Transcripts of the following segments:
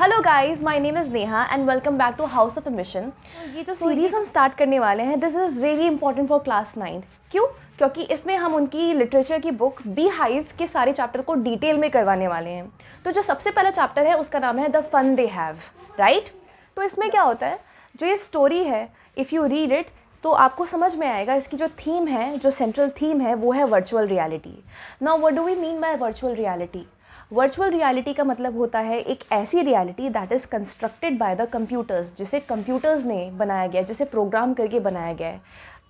Hello guys my name is Neha and welcome back to house of emission ये जो series हम start करने वाले हैं this is really important for class nine क्यों क्योंकि इसमें हम उनकी लिटरेचर की बुक बी हाइव के सारे चैप्टर को डिटेल में करवाने वाले हैं तो जो सबसे पहला चैप्टर है उसका नाम है the fun they have right तो इसमें क्या होता है जो ये स्टोरी है इफ़ यू रीड इट तो आपको समझ में आएगा इसकी जो थीम है जो सेंट्रल थीम है वो है virtual reality now what do we mean by virtual reality virtual reality का मतलब होता है एक ऐसी reality that is constructed by the computers जिसे कंप्यूटर्स ने बनाया गया जिसे प्रोग्राम करके बनाया गया है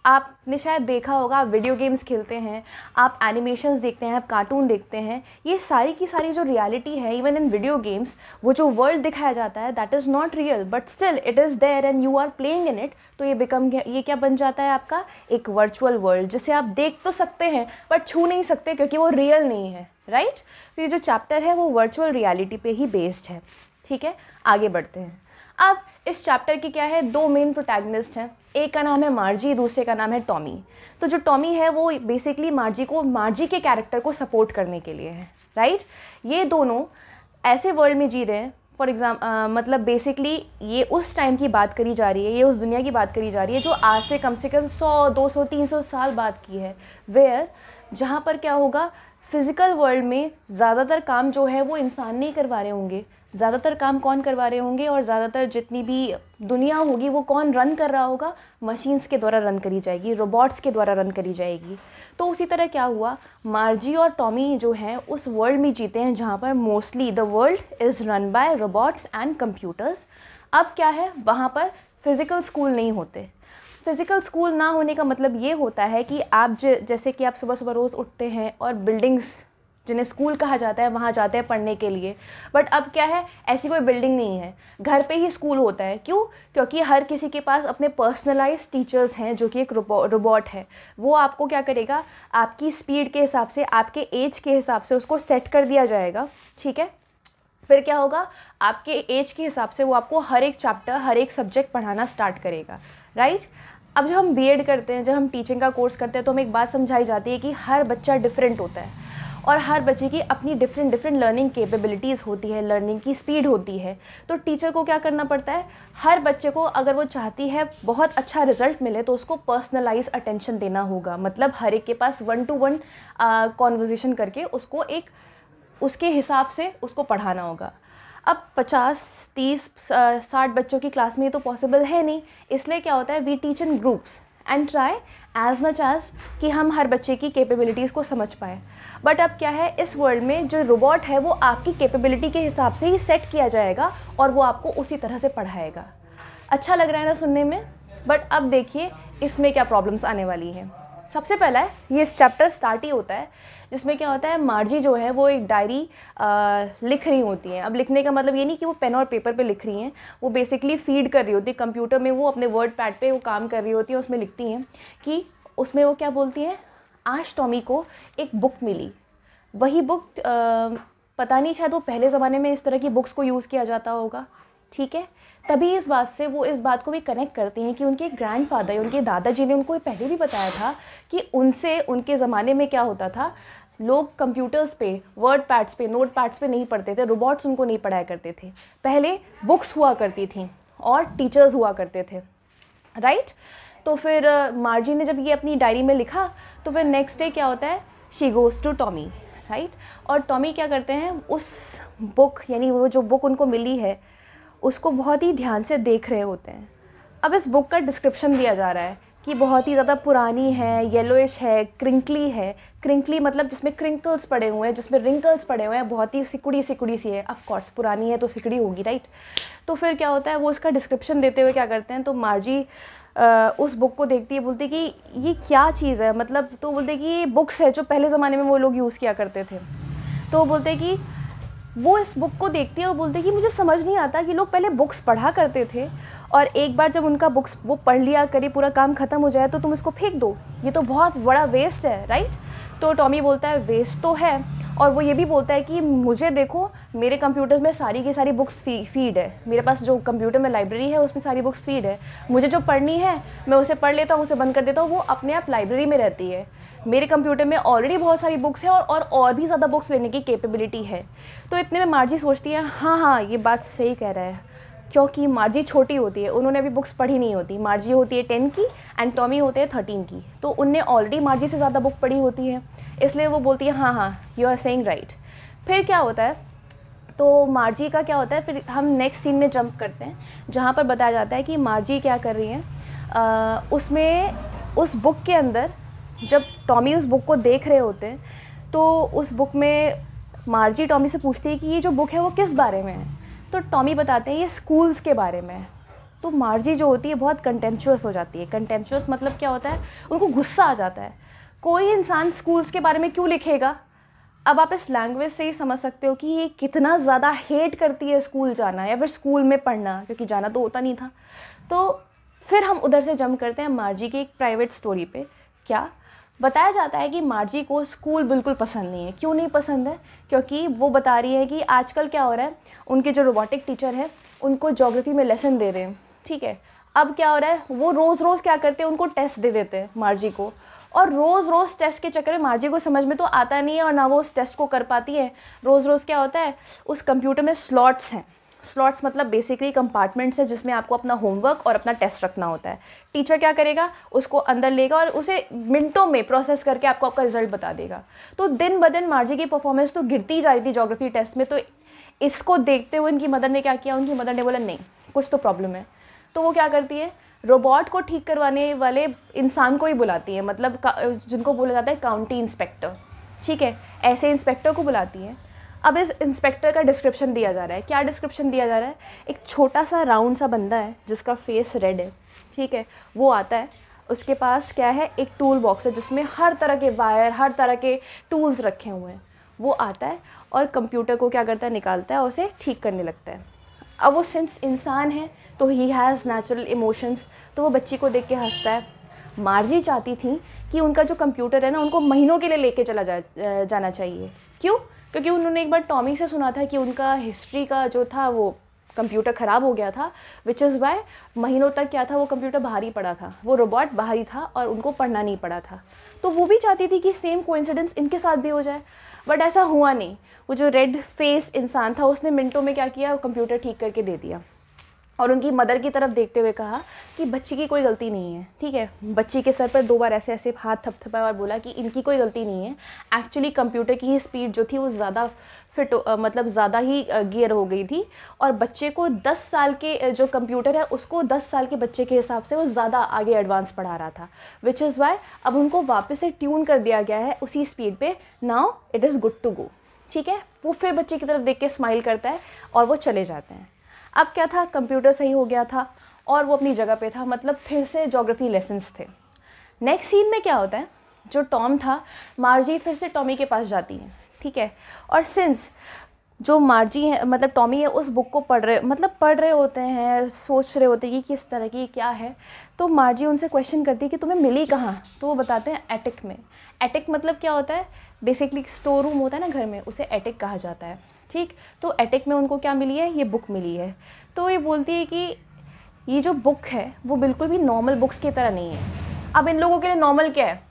आपने शायद देखा होगा आप वीडियो गेम्स खेलते हैं आप एनिमेशंस देखते हैं आप कार्टून देखते हैं ये सारी की सारी जो रियलिटी है इवन इन वीडियो गेम्स वो जो वर्ल्ड दिखाया जाता है that is not real but still it is there and you are playing in it तो ये बिकम ये क्या बन जाता है आपका एक वर्चुअल वर्ल्ड जिसे आप देख तो सकते हैं बट छू नहीं सकते क्योंकि वो रियल नहीं है राइट right? तो ये जो चैप्टर है वो वर्चुअल रियलिटी पे ही बेस्ड है ठीक है आगे बढ़ते हैं अब इस चैप्टर की क्या है दो मेन प्रोटैगनिस्ट हैं एक का नाम है मार्जी दूसरे का नाम है टॉमी तो जो टॉमी है वो बेसिकली मार्जी को मार्जी के कैरेक्टर को सपोर्ट करने के लिए है राइट ये दोनों ऐसे वर्ल्ड में जी रहे हैं फॉर एग्जाम मतलब बेसिकली ये उस टाइम की बात करी जा रही है ये उस दुनिया की बात करी जा रही है जो आज से कम से कम 100 200 300 साल बाद की है वेयर जहाँ पर क्या होगा फिज़िकल वर्ल्ड में ज़्यादातर काम जो है वो इंसान नहीं करवा रहे होंगे ज़्यादातर काम कौन करवा रहे होंगे और ज़्यादातर जितनी भी दुनिया होगी वो कौन रन कर रहा होगा मशीन्स के द्वारा रन करी जाएगी रोबोट्स के द्वारा रन करी जाएगी तो उसी तरह क्या हुआ मार्जी और टॉमी जो हैं उस वर्ल्ड में जीते हैं जहाँ पर mostly the world is run by robots and computers अब क्या है वहाँ पर फिज़िकल स्कूल नहीं होते फिज़िकल स्कूल ना होने का मतलब ये होता है कि आप जैसे कि आप सुबह सुबह रोज़ उठते हैं और बिल्डिंग्स जिन्हें स्कूल कहा जाता है वहाँ जाते हैं पढ़ने के लिए बट अब क्या है ऐसी कोई बिल्डिंग नहीं है घर पे ही स्कूल होता है क्यों क्योंकि हर किसी के पास अपने पर्सनलाइज टीचर्स हैं जो कि एक रोबोट है वो आपको क्या करेगा आपकी स्पीड के हिसाब से आपके एज के हिसाब से उसको सेट कर दिया जाएगा ठीक है फिर क्या होगा आपके एज के हिसाब से वो आपको हर एक चैप्टर हर एक सब्जेक्ट पढ़ाना स्टार्ट करेगा राइट अब जब हम बीएड करते हैं जब हम टीचिंग का कोर्स करते हैं तो हमें एक बात समझाई जाती है कि हर बच्चा डिफरेंट होता है और हर बच्चे की अपनी डिफरेंट डिफरेंट लर्निंग केपेबिलिटीज़ होती है लर्निंग की स्पीड होती है तो टीचर को क्या करना पड़ता है हर बच्चे को अगर वो चाहती है बहुत अच्छा रिजल्ट मिले तो उसको पर्सनलाइज अटेंशन देना होगा मतलब हर एक के पास वन टू वन कॉन्वर्जेसन करके उसको एक उसके हिसाब से उसको पढ़ाना होगा अब 50, 30, 60 बच्चों की क्लास में ये तो पॉसिबल है नहीं इसलिए क्या होता है we teach in groups and try as much as कि हम हर बच्चे की कैपेबिलिटीज़ को समझ पाए बट अब क्या है इस वर्ल्ड में जो रोबोट है वो आपकी कैपेबिलिटी के हिसाब से ही सेट किया जाएगा और वो आपको उसी तरह से पढ़ाएगा अच्छा लग रहा है ना सुनने में बट अब देखिए इसमें क्या प्रॉब्लम्स आने वाली हैं सबसे पहला है ये चैप्टर स्टार्ट ही होता है जिसमें क्या होता है मार्जी जो है वो एक डायरी लिख रही होती हैं अब लिखने का मतलब ये नहीं कि वो पेन और पेपर पे लिख रही हैं वो बेसिकली फीड कर रही होती है कंप्यूटर में वो अपने वर्ड पैड पे वो काम कर रही होती है उसमें लिखती हैं कि उसमें वो क्या बोलती हैं आश टॉमी को एक बुक मिली वही बुक आ, पता नहीं शायद वो पहले ज़माने में इस तरह की बुक्स को यूज़ किया जाता होगा ठीक है तभी इस बात से वो इस बात को भी कनेक्ट करते हैं कि उनके ग्रैंडफादर या उनके दादाजी ने उनको पहले भी बताया था कि उनसे उनके ज़माने में क्या होता था लोग कंप्यूटर्स पे वर्ड पैड्स पे नोट पैड्स पे नहीं पढ़ते थे रोबोट्स उनको नहीं पढ़ाया करते थे पहले बुक्स हुआ करती थी और टीचर्स हुआ करते थे राइट right? तो फिर मार्जी ने जब ये अपनी डायरी में लिखा तो फिर नेक्स्ट डे क्या होता है she goes to Tommy right और टॉमी क्या करते हैं उस बुक यानी वो जो बुक उनको मिली है उसको बहुत ही ध्यान से देख रहे होते हैं अब इस बुक का डिस्क्रिप्शन दिया जा रहा है कि बहुत ही ज़्यादा पुरानी है येलोइश है क्रिंकली है क्रिंकली मतलब जिसमें क्रिंकल्स पड़े हुए हैं जिसमें रिंकल्स पड़े हुए हैं बहुत ही सिकुड़ी सिकुड़ी सी है कोर्स पुरानी है तो सिकड़ी होगी राइट तो फिर क्या होता है वो उसका डिस्क्रिप्शन देते हुए क्या करते हैं तो मार्जी उस बुक को देखती है बोलती कि ये क्या चीज़ है मतलब तो बोलते कि ये बुक्स है जो पहले ज़माने में वो लोग यूज़ किया करते थे तो बोलते कि वो इस बुक को देखती है और बोलती है कि मुझे समझ नहीं आता ये लोग पहले बुक्स पढ़ा करते थे और एक बार जब उनका बुक्स वो पढ़ लिया करे पूरा काम ख़त्म हो जाए तो तुम इसको फेंक दो ये तो बहुत बड़ा वेस्ट है राइट तो टॉमी बोलता है वेस्ट तो है और वो ये भी बोलता है कि मुझे देखो मेरे कंप्यूटर्स में सारी की सारी बुक्स फी, फीड है मेरे पास जो कंप्यूटर में लाइब्रेरी है उसमें सारी बुक्स फीड है मुझे जो पढ़नी है मैं उसे पढ़ लेता हूँ उसे बंद कर देता हूँ वो अपने आप लाइब्रेरी में रहती है मेरे कंप्यूटर में ऑलरेडी बहुत सारी बुक्स हैं और और और भी ज़्यादा बुक्स लेने की कैपेबिलिटी है तो इतने में मार्जी सोचती है हाँ हाँ ये बात सही कह रहा है क्योंकि मार्जी छोटी होती है उन्होंने अभी बुक्स पढ़ी नहीं होती मार्जी होती है टेन की एंड टॉमी होते हैं थर्टीन की तो उनने ऑलरेडी मार्जी से ज़्यादा बुक पढ़ी होती है इसलिए वो बोलती है हाँ हाँ यू आर सेइंग राइट फिर क्या होता है तो मार्जी का क्या होता है फिर हम नेक्स्ट सीन में जंप करते हैं जहाँ पर बताया जाता है कि मार्जी क्या कर रही हैं उसमें उस बुक के अंदर जब टॉमी उस बुक को देख रहे होते हैं तो उस बुक में मार्जी टॉमी से पूछती है कि ये जो बुक है वो किस बारे में है तो टॉमी बताते हैं ये स्कूल्स के बारे में है तो मार्जी जो होती है बहुत कंटेम्पचुअस हो जाती है कंटेम्पचुअस मतलब क्या होता है उनको गुस्सा आ जाता है कोई इंसान स्कूल्स के बारे में क्यों लिखेगा अब आप इस लैंग्वेज से ही समझ सकते हो कि ये कितना ज़्यादा हेट करती है स्कूल जाना या फिर स्कूल में पढ़ना क्योंकि जाना तो होता नहीं था तो फिर हम उधर से जम करते हैं मार्जी की एक प्राइवेट स्टोरी पे क्या बताया जाता है कि मार्जी को स्कूल बिल्कुल पसंद नहीं है क्यों नहीं पसंद है क्योंकि वो बता रही है कि आजकल क्या हो रहा है उनके जो रोबोटिक टीचर हैं उनको जोग्राफ़ी में लेसन दे रहे हैं ठीक है अब क्या हो रहा है वो रोज़ रोज़ क्या करते हैं उनको टेस्ट दे देते हैं मार्जी को और रोज़ रोज़ टेस्ट के चक्कर में मार्जी को समझ में तो आता नहीं है और ना वो उस टेस्ट को कर पाती है रोज़ रोज़ क्या होता है उस कंप्यूटर में स्लॉट्स हैं स्लॉट्स मतलब बेसिकली कंपार्टमेंट्स है जिसमें आपको अपना होमवर्क और अपना टेस्ट रखना होता है टीचर क्या करेगा उसको अंदर लेगा और उसे मिनटों में प्रोसेस करके आपको आपका रिजल्ट बता देगा तो दिन ब दिन मार्जी की परफॉर्मेंस तो गिरती जा रही थी जोग्राफी टेस्ट में तो इसको देखते हुए उनकी मदर ने क्या किया उनकी मदर ने बोला नहीं कुछ तो प्रॉब्लम है तो वो क्या करती है रोबोट को ठीक करवाने वाले इंसान को ही बुलाती है मतलब जिनको बोला जाता है काउंटी इंस्पेक्टर ठीक है ऐसे इंस्पेक्टर को बुलाती है अब इस इंस्पेक्टर का डिस्क्रिप्शन दिया जा रहा है क्या डिस्क्रिप्शन दिया जा रहा है एक छोटा सा राउंड सा बंदा है जिसका फेस रेड है ठीक है वो आता है उसके पास क्या है एक टूल बॉक्स है जिसमें हर तरह के वायर हर तरह के टूल्स रखे हुए हैं वो आता है और कंप्यूटर को क्या करता है निकालता है और उसे ठीक करने लगता है अब वो सिंस इंसान है तो ही हैज़ नेचुरल इमोशंस तो वो बच्ची को देख के हंसता है मार्जी चाहती थी कि उनका जो कंप्यूटर है ना उनको महीनों के लिए लेके चला जा, जाना चाहिए क्यों क्योंकि उन्होंने एक बार टॉमी से सुना था कि उनका हिस्ट्री का जो था वो कंप्यूटर ख़राब हो गया था विच इज़ बाय महीनों तक क्या था वो कंप्यूटर बाहर ही पड़ा था वो रोबोट बाहर ही था और उनको पढ़ना नहीं पड़ा था तो वो भी चाहती थी कि सेम कोइंसिडेंस इनके साथ भी हो जाए बट ऐसा हुआ नहीं वो जो रेड फेस इंसान था उसने मिनटों में क्या किया कंप्यूटर ठीक करके दे दिया और उनकी मदर की तरफ देखते हुए कहा कि बच्ची की कोई गलती नहीं है ठीक है बच्ची के सर पर दो बार ऐसे ऐसे हाथ थपथपाए और बोला कि इनकी कोई गलती नहीं है एक्चुअली कंप्यूटर की ही स्पीड जो थी वो ज़्यादा फिट मतलब ज़्यादा ही गियर हो गई थी और बच्चे को 10 साल के जो कंप्यूटर है उसको 10 साल के बच्चे के हिसाब से वो ज़्यादा आगे एडवांस पढ़ा रहा था विच इज़ वाई अब उनको वापस से ट्यून कर दिया गया है उसी स्पीड पर now it is good to go ठीक है वो फिर बच्चे की तरफ देख के स्माइल करता है और वो चले जाते हैं अब क्या था कंप्यूटर सही हो गया था और वो अपनी जगह पे था मतलब फिर से जोग्राफ़ी लेसन्स थे नेक्स्ट सीन में क्या होता है जो टॉम था मार्जी फिर से टॉमी के पास जाती है ठीक है और सिंस जो मार्जी है मतलब टॉमी है उस बुक को पढ़ रहे मतलब पढ़ रहे होते हैं सोच रहे होते हैं कि किस तरह की क्या है तो मार्जी उनसे क्वेश्चन करती है कि तुम्हें मिली कहाँ तो वो बताते हैं एटिक में एटिक मतलब क्या होता है बेसिकली स्टोर रूम होता है ना घर में उसे एटिक कहा जाता है ठीक तो एटेक में उनको क्या मिली है ये बुक मिली है तो ये बोलती है कि ये जो बुक है वो बिल्कुल भी नॉर्मल बुक्स की तरह नहीं है अब इन लोगों के लिए नॉर्मल क्या है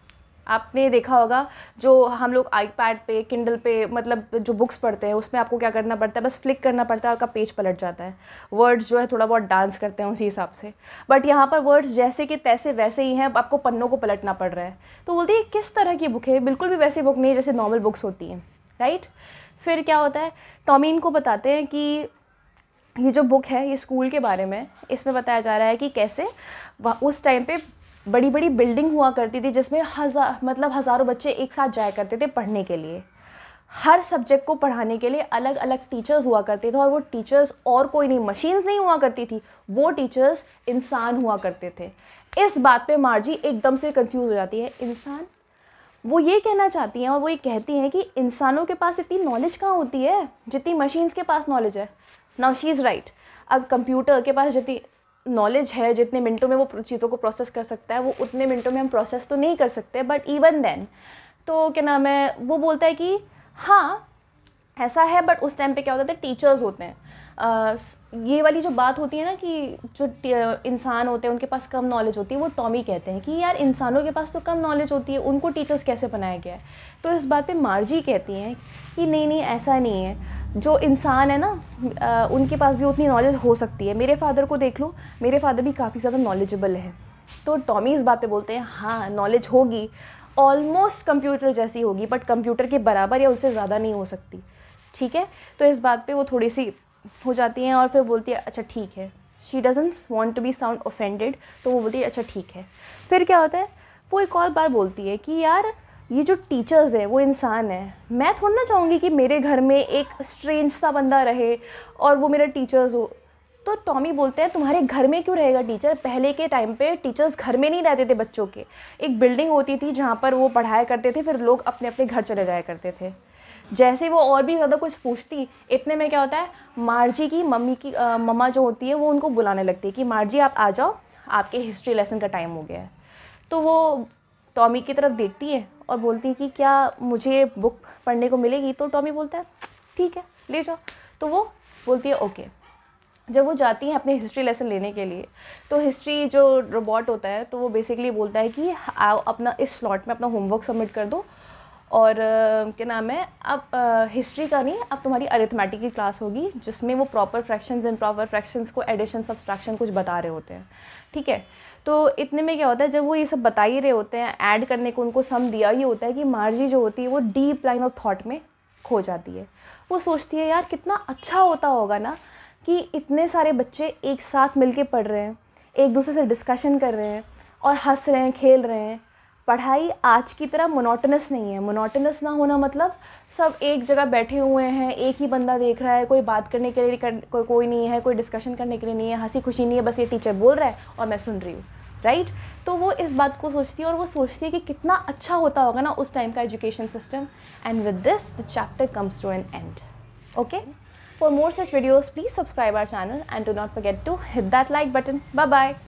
आपने देखा होगा जो हम लोग आईपैड पे किंडल पे मतलब जो बुक्स पढ़ते हैं उसमें आपको क्या करना पड़ता है बस फ्लिक करना पड़ता है आपका पेज पलट जाता है वर्ड्स जो है थोड़ा बहुत डांस करते हैं उसी हिसाब से बट यहाँ पर वर्ड्स जैसे कि तैसे वैसे ही हैं आपको पन्नों को पलटना पड़ रहा है तो बोलती है किस तरह की बुक है बिल्कुल भी वैसी बुक नहीं है जैसे नॉर्मल बुक्स होती हैं राइट फिर क्या होता है टॉमिन को बताते हैं कि ये जो बुक है ये स्कूल के बारे में इसमें बताया जा रहा है कि कैसे उस टाइम पे बड़ी बड़ी बिल्डिंग हुआ करती थी जिसमें हज़ार मतलब हज़ारों बच्चे एक साथ जाया करते थे पढ़ने के लिए हर सब्जेक्ट को पढ़ाने के लिए अलग अलग टीचर्स हुआ करते थे और वो टीचर्स और कोई नहीं मशीन्स नहीं हुआ करती थी वो टीचर्स इंसान हुआ करते थे इस बात पे मार्जी एकदम से कंफ्यूज हो जाती है इंसान वो ये कहना चाहती हैं और वो ये कहती हैं कि इंसानों के पास इतनी नॉलेज कहाँ होती है जितनी मशीन्स के पास नॉलेज है नाउ शी इज़ राइट अब कंप्यूटर के पास जितनी नॉलेज है जितने मिनटों में वो चीज़ों को प्रोसेस कर सकता है वो उतने मिनटों में हम प्रोसेस तो नहीं कर सकते बट इवन देन तो क्या नाम है वो बोलता है कि हाँ ऐसा है बट उस टाइम पे क्या होता था टीचर्स होते हैं ये वाली जो बात होती है ना कि जो इंसान होते हैं उनके पास कम नॉलेज होती है वो टॉमी कहते हैं कि यार इंसानों के पास तो कम नॉलेज होती है उनको टीचर्स कैसे बनाया गया है तो इस बात पे मार्जी कहती हैं कि नहीं नहीं ऐसा नहीं है जो इंसान है ना उनके पास भी उतनी नॉलेज हो सकती है मेरे फादर को देख लो मेरे फादर भी काफ़ी ज़्यादा नॉलेजेबल है तो टॉमी इस बात पर बोलते हैं हाँ नॉलेज होगी ऑलमोस्ट कंप्यूटर जैसी होगी बट कंप्यूटर के बराबर या उससे ज़्यादा नहीं हो सकती ठीक है तो इस बात पे वो थोड़ी सी हो जाती हैं और फिर बोलती है अच्छा ठीक है she doesn't want to be sound offended तो वो बोलती है अच्छा ठीक है फिर क्या होता है वो एक और बार बोलती है कि यार ये जो टीचर्स है वो इंसान है मैं थोड़ा ना चाहूँगी कि मेरे घर में एक स्ट्रेंज सा बंदा रहे और वो मेरा टीचर्स हो तो टॉमी बोलते हैं तुम्हारे घर में क्यों रहेगा टीचर पहले के टाइम पे टीचर्स घर में नहीं रहते थे बच्चों के एक बिल्डिंग होती थी जहाँ पर वो पढ़ाया करते थे फिर लोग अपने अपने घर चले जाया करते थे जैसे वो और भी ज़्यादा कुछ पूछती इतने में क्या होता है मार्जी की मम्मी की मम्मा जो होती है वो उनको बुलाने लगती है कि मार्जी आप आ जाओ आपके हिस्ट्री लेसन का टाइम हो गया है तो वो टॉमी की तरफ देखती है और बोलती है कि क्या मुझे बुक पढ़ने को मिलेगी तो टॉमी बोलता है ठीक है ले जाओ तो वो बोलती है ओके जब वो जाती हैं अपने हिस्ट्री लेसन लेने के लिए तो हिस्ट्री जो रोबोट होता है तो वो बेसिकली बोलता है कि आओ अपना इस स्लॉट में अपना होमवर्क सबमिट कर दो और क्या नाम है अब हिस्ट्री का नहीं अब तुम्हारी अरिथमेटिक की क्लास होगी जिसमें वो proper fractions and proper fractions को एडिशन सब्सट्रैक्शन कुछ बता रहे होते हैं ठीक है तो इतने में क्या होता है जब वो ये सब बता ही रहे होते हैं ऐड करने को उनको सम दिया ही होता है कि मार्जी जो होती है वो डीप लाइन ऑफ थाट में खो जाती है वो सोचती है यार कितना अच्छा होता होगा ना कि इतने सारे बच्चे एक साथ मिलके पढ़ रहे हैं एक दूसरे से डिस्कशन कर रहे हैं और हंस रहे हैं खेल रहे हैं पढ़ाई आज की तरह मोनोटनस नहीं है मोनोटनस ना होना मतलब सब एक जगह बैठे हुए हैं एक ही बंदा देख रहा है कोई बात करने के लिए कर, को, कोई नहीं है कोई डिस्कशन करने के लिए नहीं है हंसी खुशी नहीं है बस ये टीचर बोल रहा है और मैं सुन रही हूँ राइट तो वो इस बात को सोचती है और वो सोचती है कि कितना अच्छा होता होगा ना उस टाइम का education system and with this the chapter comes to an end okay for more such videos please subscribe our channel and do not forget to hit that like button bye bye